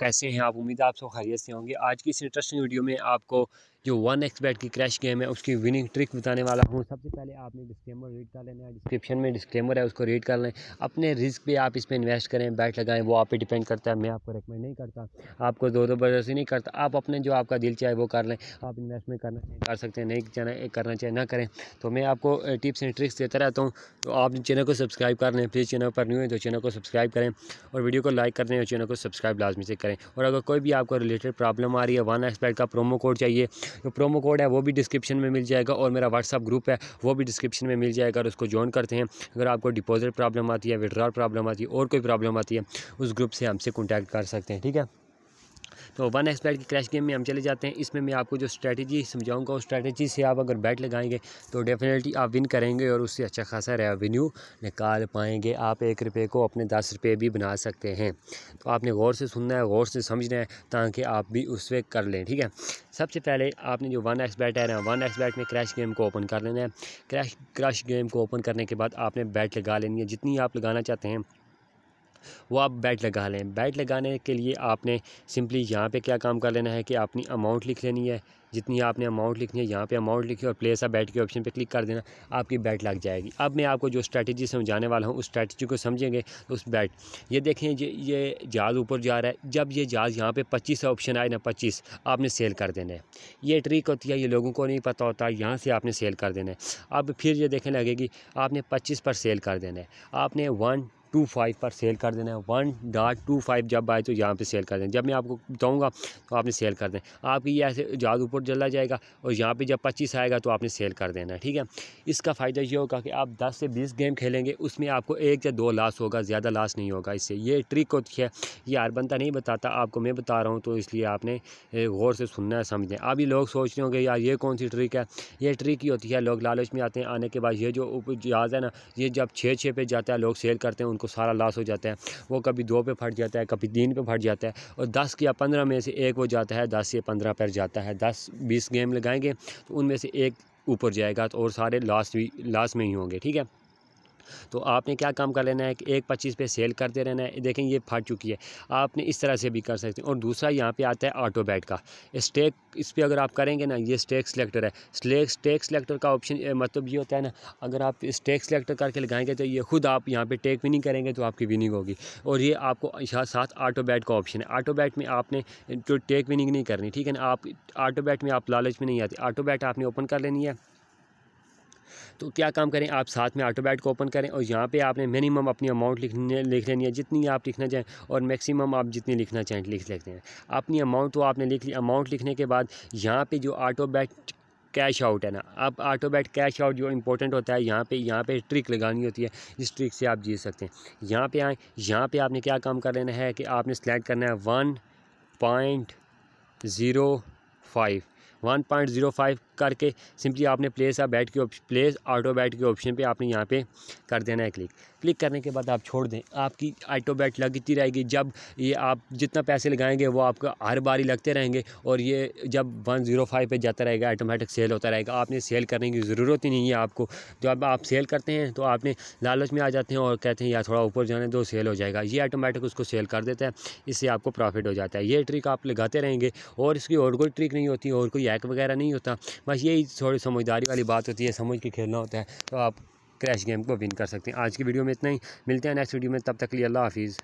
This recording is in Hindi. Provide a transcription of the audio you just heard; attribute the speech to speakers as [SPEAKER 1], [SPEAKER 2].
[SPEAKER 1] कैसे हैं आप उम्मीद है आप सब खैरियत से होंगे आज की इस इंटरेस्टिंग वीडियो में आपको जो वन एक्स बैट की क्रैश गेम है उसकी विनिंग ट्रिक बताने वाला हूँ सबसे पहले आपने डिस्क्लेमर रीड कर लेना है डिस्क्रिप्शन में डिस्क्लेमर है उसको रीड कर लें अपने रिस्क पे आप इसमें इन्वेस्ट करें बैट लगाएं वो आप पे डिपेंड करता है मैं आपको रिकमेंड नहीं करता आपको दो दो बरसी नहीं करता आप अपने जो आपका दिल चाहे वो कर लें आप इन्वेस्टमेंट करना चाहिए कर सकते हैं नहीं जाना करना चाहिए ना करें तो मैं आपको टिप्स एंड ट्रिक्स देता रहता हूँ तो आप चैनल को सब्सक्राइब कर लें प्लीज़ चैनल पर न्यू है तो चैनल को सब्सक्राइब करें और वीडियो को लाइक कर दें और चैनल को सब्सक्राइब लाजमी से करें और अगर कोई भी आपको रिलेटेड प्रॉब्लम आ रही है वन एक्सपैक्ट का प्रोमो कोड चाहिए तो प्रोमो कोड है वो भी डिस्क्रिप्शन में मिल जाएगा और मेरा व्हाट्सअप ग्रुप है वो भी डिस्क्रिप्शन में मिल जाएगा और उसको ज्वाइन करते हैं अगर आपको डिपॉजिट प्रॉब्लम आती है विड्रॉल प्रॉब्लम आती है और कोई प्रॉब्लम आती है उस ग्रुप से हमसे कॉन्टैक्ट कर सकते हैं ठीक है तो वन एक्स बैट की क्रैश गेम में हम चले जाते हैं इसमें मैं आपको जो स्ट्रैटेजी समझाऊंगा उस स्ट्रैटेजी से आप अगर बैट लगाएंगे तो डेफिनेटली आप विन करेंगे और उससे अच्छा खासा रेवेन्यू निकाल पाएंगे आप एक रुपये को अपने दस रुपये भी बना सकते हैं तो आपने गौर से सुनना है गौर से समझना है ताकि आप भी उस पर कर लें ठीक है सबसे पहले आपने जो वन एक्स बैट है ना वन एक्स बैट में क्रैश गेम को ओपन कर लेना है क्रैश क्रैश गेम को ओपन करने के बाद आपने बैट लगा लेनी है जितनी आप लगाना चाहते हैं वो आप बैट लगा लें बैट लगाने के लिए आपने सिंपली यहाँ पे क्या काम कर लेना है कि आपने अमाउंट लिख लेनी है जितनी आपने अमाउंट लिखनी है यहाँ पे अमाउंट लिखी और प्लेस आ बैट के ऑप्शन पे क्लिक कर देना आपकी बैट लग जाएगी अब मैं आपको जो स्ट्रैटेजी समझाने वाला हूँ उस स्ट्रैटेजी को समझेंगे तो उस बैट ये देखें ये ये जहाज़ ऊपर जा रहा है जब ये जहाज़ यहाँ पे पच्चीस ऑप्शन आए ना पच्चीस आपने सेल कर देना है ये ट्रिक होती है ये लोगों को नहीं पता होता यहाँ से आपने सेल कर देना है अब फिर ये देखने लगेगी आपने पच्चीस पर सेल कर देना है आपने वन टू फाइव पर सेल कर देना है वन डॉट टू फाइव जब आए तो यहाँ पे सेल कर देना जब मैं आपको बताऊँगा तो आपने सेल कर देना आपकी ये ऐसे ज़्यादा ऊपर चला जाएगा और यहाँ पे जब पच्चीस आएगा तो आपने सेल कर देना है ठीक है इसका फ़ायदा ये होगा कि आप दस से बीस गेम खेलेंगे उसमें आपको एक या दो लॉस होगा ज़्यादा लॉस नहीं होगा इससे ये ट्रिक होती है ये हर बंदा नहीं बताता आपको मैं बता रहा हूँ तो इसलिए आपने गौर से सुनना है समझना अभी लोग सोच रहे होंगे यार ये कौन सी ट्रिक है ये ट्रिक ही होती है लोग लालच में आते हैं आने के बाद ये जो याद है ना ये जब छः छः पे जाता है लोग सेल करते हैं उनको सारा लॉस हो जाता है वो कभी दो पे फट जाता है कभी तीन पे फट जाता है और दस या पंद्रह में से एक वो जाता है दस या पंद्रह पर जाता है दस बीस गेम लगाएंगे तो उनमें से एक ऊपर जाएगा तो और सारे लास्ट भी लास्ट में ही होंगे ठीक है तो आपने क्या काम कर लेना है कि एक पच्चीस पे सेल करते रहना है देखें ये फट चुकी है आपने इस तरह से भी कर सकते हैं और दूसरा यहाँ पे आता है ऑटो बैट का स्टेक इस पर अगर आप करेंगे ना ये स्टेक सेलेक्टर है स्लेक स्टेक सेलेक्टर का ऑप्शन मतलब ये होता है ना अगर आप स्टेक सेलेक्टर करके लगाएंगे तो ये खुद आप यहाँ पर टेक विनिंग करेंगे तो आपकी विनिंग होगी और ये आपको साथ ऑटो बैट का ऑप्शन है ऑटो बैट में आपने जो टेक विनिंग नहीं करनी ठीक है ना आप ऑटो बैट में आप लालच में नहीं आते ऑटो बैट आपने ओपन कर लेनी है तो क्या काम करें आप साथ में ऑटोबैट को ओपन करें और यहाँ पे आपने मिनिमम अपनी अमाउंट लिखने लिख लेनी है जितनी आप लिखना चाहें और मैक्सिमम आप जितनी लिखना चाहें लिख लेते हैं अपनी अमाउंट तो आपने लिख ली अमाउंट लिखने के बाद यहाँ पर जो ऑटोबैट कैश आउट है ना अब ऑटोबैट कैश आउट जो इंपॉर्टेंट होता है यहाँ पे यहाँ पे ट्रिक लगानी होती है जिस ट्रिक से आप जीत सकते हैं यहाँ पे आए यहाँ पे आपने क्या काम कर लेना है कि आपने सेलेक्ट करना है one point zero five one point zero five करके सिंपली आपने प्लेस या बैट के प्लेस ऑटो बैट के ऑप्शन पे आपने यहाँ पे कर देना है क्लिक क्लिक करने के बाद आप छोड़ दें आपकी ऑटो बैट लगती रहेगी जब ये आप जितना पैसे लगाएंगे वो आपका हर बारी लगते रहेंगे और ये जब वन ज़ीरो फाइव पर जाता रहेगा ऑटोमेटिक सेल होता रहेगा आपने सेल करने की ज़रूरत ही नहीं है आपको जब आप सेल करते हैं तो आपने लालच में आ जाते हैं और कहते हैं यार थोड़ा ऊपर जाने दो सेल हो जाएगा ये ऑटोमेटिक उसको सेल कर देता है इससे आपको प्रॉफिट हो जाता है ये ट्रिक आप लगाते रहेंगे और इसकी और कोई ट्रिक नहीं होती और कोई हैक वगैरह नहीं होता बस यही थोड़ी समझदारी वाली बात होती है समझ के खेलना होता है तो आप क्रैश गेम को विन कर सकते हैं आज की वीडियो में इतना ही मिलते हैं नेक्स्ट वीडियो में तब तक लिए अल्लाह हाफिज़